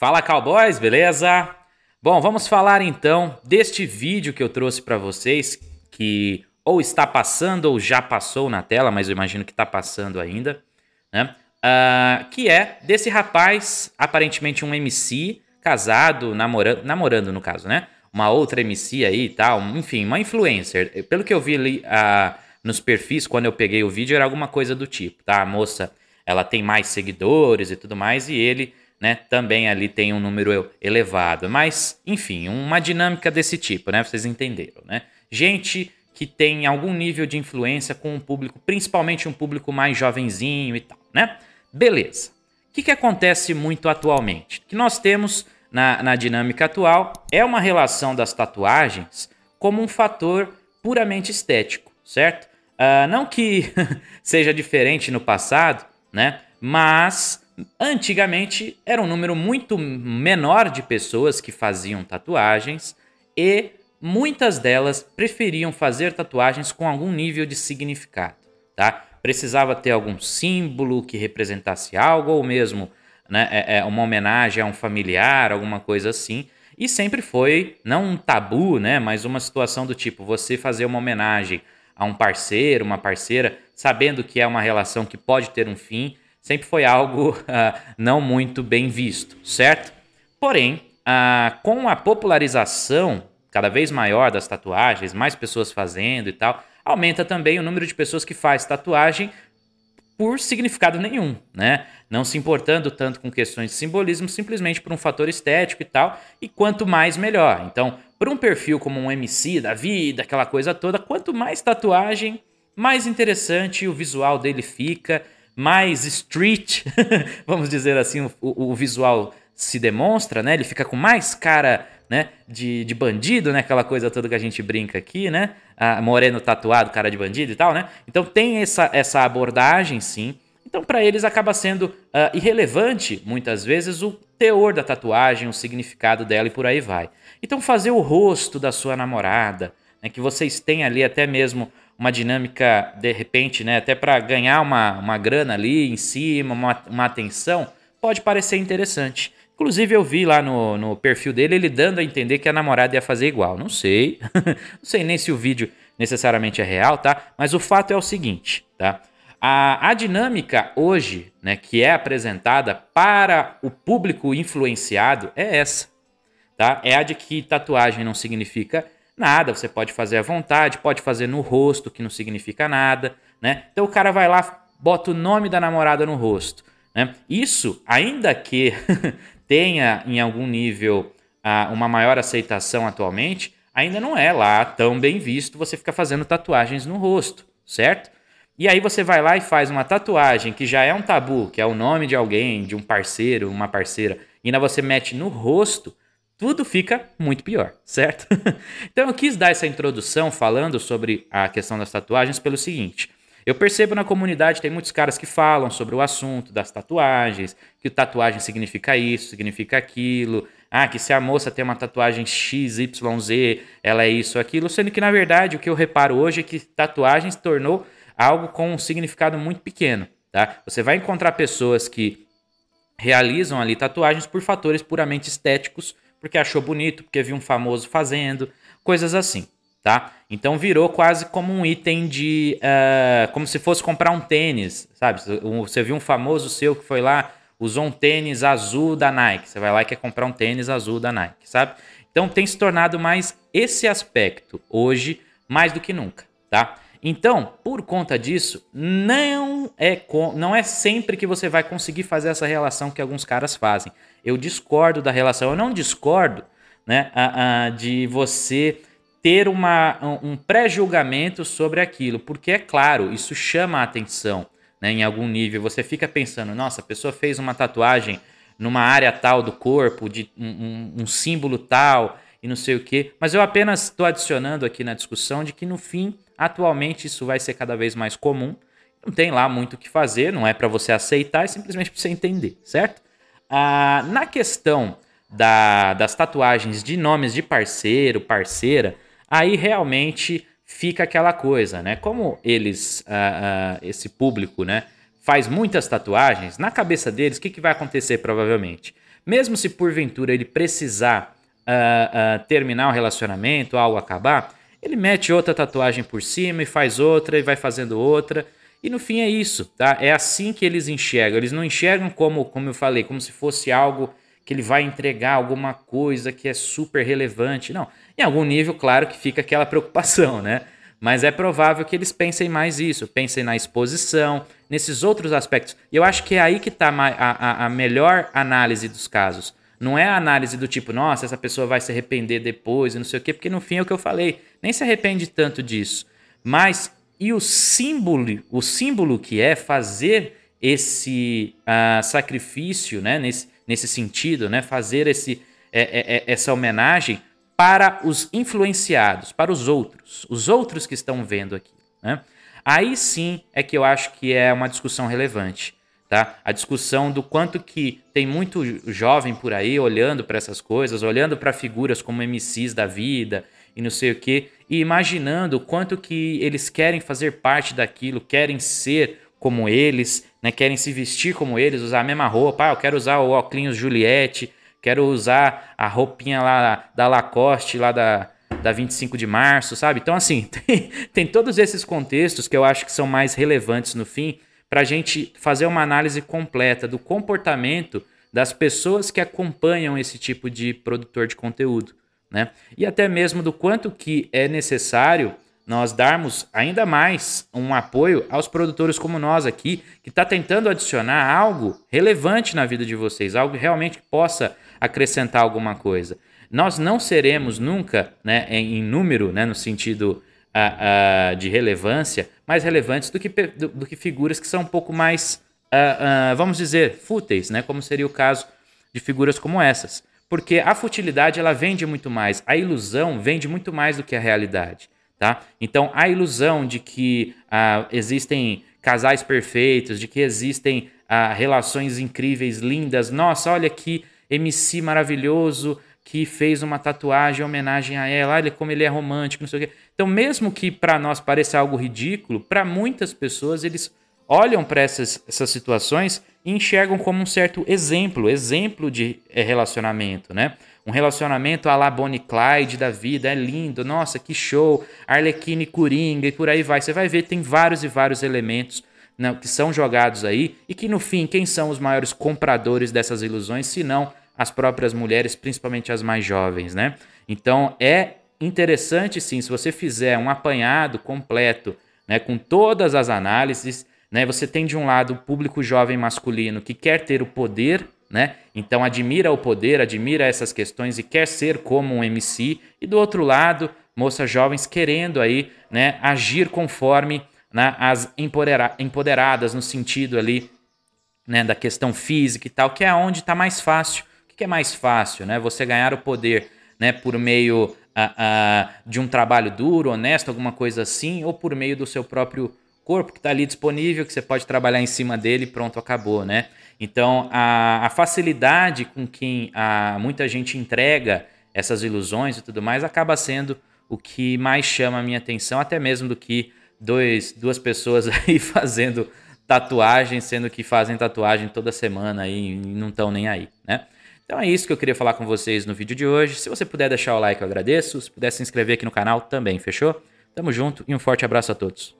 Fala Cowboys, beleza? Bom, vamos falar então deste vídeo que eu trouxe para vocês, que ou está passando ou já passou na tela, mas eu imagino que está passando ainda, né? Uh, que é desse rapaz, aparentemente um MC, casado, namorando, namorando no caso, né? Uma outra MC aí e tal, enfim, uma influencer. Pelo que eu vi ali uh, nos perfis, quando eu peguei o vídeo, era alguma coisa do tipo, tá? A moça, ela tem mais seguidores e tudo mais, e ele né, também ali tem um número elevado. Mas, enfim, uma dinâmica desse tipo, né? Vocês entenderam, né? Gente que tem algum nível de influência com um público, principalmente um público mais jovenzinho e tal, né? Beleza. O que, que acontece muito atualmente? O que nós temos na, na dinâmica atual é uma relação das tatuagens como um fator puramente estético, certo? Uh, não que seja diferente no passado, né? Mas Antigamente era um número muito menor de pessoas que faziam tatuagens e muitas delas preferiam fazer tatuagens com algum nível de significado, tá? Precisava ter algum símbolo que representasse algo ou mesmo né, é, é uma homenagem a um familiar, alguma coisa assim. E sempre foi, não um tabu, né, mas uma situação do tipo você fazer uma homenagem a um parceiro, uma parceira, sabendo que é uma relação que pode ter um fim sempre foi algo uh, não muito bem visto, certo? Porém, uh, com a popularização cada vez maior das tatuagens, mais pessoas fazendo e tal, aumenta também o número de pessoas que faz tatuagem por significado nenhum, né? Não se importando tanto com questões de simbolismo, simplesmente por um fator estético e tal, e quanto mais melhor. Então, para um perfil como um MC da vida, aquela coisa toda, quanto mais tatuagem, mais interessante o visual dele fica mais street, vamos dizer assim, o, o, visual se demonstra, né? Ele fica com mais cara, né, de, de bandido, né? Aquela coisa toda que a gente brinca aqui, né? moreno tatuado, cara de bandido e tal, né? Então tem essa, essa abordagem, sim. Então para eles acaba sendo uh, irrelevante, muitas vezes, o teor da tatuagem, o significado dela e por aí vai. Então fazer o rosto da sua namorada, né, que vocês têm ali até mesmo uma dinâmica, de repente, né, até para ganhar uma, uma grana ali em cima, uma, uma atenção, pode parecer interessante. Inclusive, eu vi lá no, no perfil dele ele dando a entender que a namorada ia fazer igual. Não sei. não sei nem se o vídeo necessariamente é real, tá? Mas o fato é o seguinte, tá? A, a dinâmica hoje, né, que é apresentada para o público influenciado é essa, tá? É a de que tatuagem não significa Nada, você pode fazer à vontade, pode fazer no rosto, que não significa nada, né? Então o cara vai lá, bota o nome da namorada no rosto, né? Isso, ainda que tenha em algum nível ah, uma maior aceitação atualmente, ainda não é lá tão bem visto você ficar fazendo tatuagens no rosto, certo? E aí você vai lá e faz uma tatuagem que já é um tabu, que é o nome de alguém, de um parceiro, uma parceira, e ainda você mete no rosto, tudo fica muito pior, certo? então eu quis dar essa introdução falando sobre a questão das tatuagens pelo seguinte. Eu percebo na comunidade tem muitos caras que falam sobre o assunto das tatuagens, que tatuagem significa isso, significa aquilo, ah, que se a moça tem uma tatuagem XYZ, ela é isso, aquilo, sendo que na verdade o que eu reparo hoje é que tatuagem se tornou algo com um significado muito pequeno, tá? Você vai encontrar pessoas que realizam ali tatuagens por fatores puramente estéticos porque achou bonito, porque viu um famoso fazendo, coisas assim, tá? Então virou quase como um item de. Uh, como se fosse comprar um tênis, sabe? Você viu um famoso seu que foi lá, usou um tênis azul da Nike. Você vai lá e quer comprar um tênis azul da Nike, sabe? Então tem se tornado mais esse aspecto hoje, mais do que nunca, tá? Então, por conta disso, não é, não é sempre que você vai conseguir fazer essa relação que alguns caras fazem. Eu discordo da relação, eu não discordo né, a, a, de você ter uma, um pré-julgamento sobre aquilo, porque é claro, isso chama a atenção né, em algum nível. Você fica pensando, nossa, a pessoa fez uma tatuagem numa área tal do corpo, de um, um, um símbolo tal e não sei o quê, mas eu apenas estou adicionando aqui na discussão de que no fim Atualmente isso vai ser cada vez mais comum. Não tem lá muito o que fazer, não é para você aceitar, é simplesmente para você entender, certo? Ah, na questão da, das tatuagens de nomes de parceiro, parceira, aí realmente fica aquela coisa, né? Como eles, ah, ah, esse público, né, faz muitas tatuagens, na cabeça deles, o que, que vai acontecer provavelmente? Mesmo se porventura ele precisar ah, ah, terminar o relacionamento, algo acabar, ele mete outra tatuagem por cima e faz outra e vai fazendo outra. E no fim é isso, tá? É assim que eles enxergam. Eles não enxergam como, como eu falei, como se fosse algo que ele vai entregar alguma coisa que é super relevante. Não. Em algum nível, claro que fica aquela preocupação, né? Mas é provável que eles pensem mais isso, pensem na exposição, nesses outros aspectos. E eu acho que é aí que está a, a, a melhor análise dos casos. Não é a análise do tipo, nossa, essa pessoa vai se arrepender depois e não sei o quê, porque no fim é o que eu falei, nem se arrepende tanto disso. Mas e o símbolo, o símbolo que é fazer esse uh, sacrifício, né, nesse, nesse sentido, né, fazer esse, é, é, é, essa homenagem para os influenciados, para os outros, os outros que estão vendo aqui. Né? Aí sim é que eu acho que é uma discussão relevante tá? A discussão do quanto que tem muito jovem por aí olhando para essas coisas, olhando para figuras como MCs da vida e não sei o que e imaginando o quanto que eles querem fazer parte daquilo, querem ser como eles, né? Querem se vestir como eles, usar a mesma roupa. Ah, eu quero usar o óculos Juliette, quero usar a roupinha lá da Lacoste, lá da, da 25 de março, sabe? Então, assim, tem, tem todos esses contextos que eu acho que são mais relevantes no fim para a gente fazer uma análise completa do comportamento das pessoas que acompanham esse tipo de produtor de conteúdo, né? E até mesmo do quanto que é necessário nós darmos ainda mais um apoio aos produtores como nós aqui, que está tentando adicionar algo relevante na vida de vocês, algo realmente que possa acrescentar alguma coisa. Nós não seremos nunca, né, em número, né, no sentido uh, uh, de relevância, mais relevantes do que, do, do que figuras que são um pouco mais, uh, uh, vamos dizer, fúteis, né? como seria o caso de figuras como essas. Porque a futilidade ela vende muito mais, a ilusão vende muito mais do que a realidade. Tá? Então, a ilusão de que uh, existem casais perfeitos, de que existem relações incríveis, lindas. Nossa, olha que MC maravilhoso que fez uma tatuagem em homenagem a ela. Olha como ele é romântico, não sei o quê. Então, mesmo que para nós pareça algo ridículo, para muitas pessoas eles olham para essas, essas situações e enxergam como um certo exemplo, exemplo de eh, relacionamento, né? Um relacionamento à la Bonnie Clyde da vida, é lindo, nossa, que show, Arlequine Coringa e por aí vai. Você vai ver, tem vários e vários elementos né, que são jogados aí e que no fim, quem são os maiores compradores dessas ilusões, se não as próprias mulheres, principalmente as mais jovens, né? Então é interessante sim, se você fizer um apanhado completo, né, com todas as análises, né, você tem de um lado o público jovem masculino que quer ter o poder, né, então admira o poder, admira essas questões e quer ser como um MC, e do outro lado, moças jovens querendo aí, né, agir conforme né, as empoderadas no sentido ali né, da questão física e tal, que é onde está mais fácil. O que, que é mais fácil, né? Você ganhar o poder, né, por meio ah, ah, de um trabalho duro, honesto, alguma coisa assim, ou por meio do seu próprio corpo que está ali disponível, que você pode trabalhar em cima dele, pronto, acabou, né? Então, a, a facilidade com que a, muita gente entrega essas ilusões e tudo mais acaba sendo o que mais chama a minha atenção, até mesmo do que dois, duas pessoas aí fazendo tatuagem, sendo que fazem tatuagem toda semana e não estão nem aí, né? Então é isso que eu queria falar com vocês no vídeo de hoje. Se você puder deixar o like, eu agradeço. Se puder se inscrever aqui no canal também, fechou? Tamo junto e um forte abraço a todos.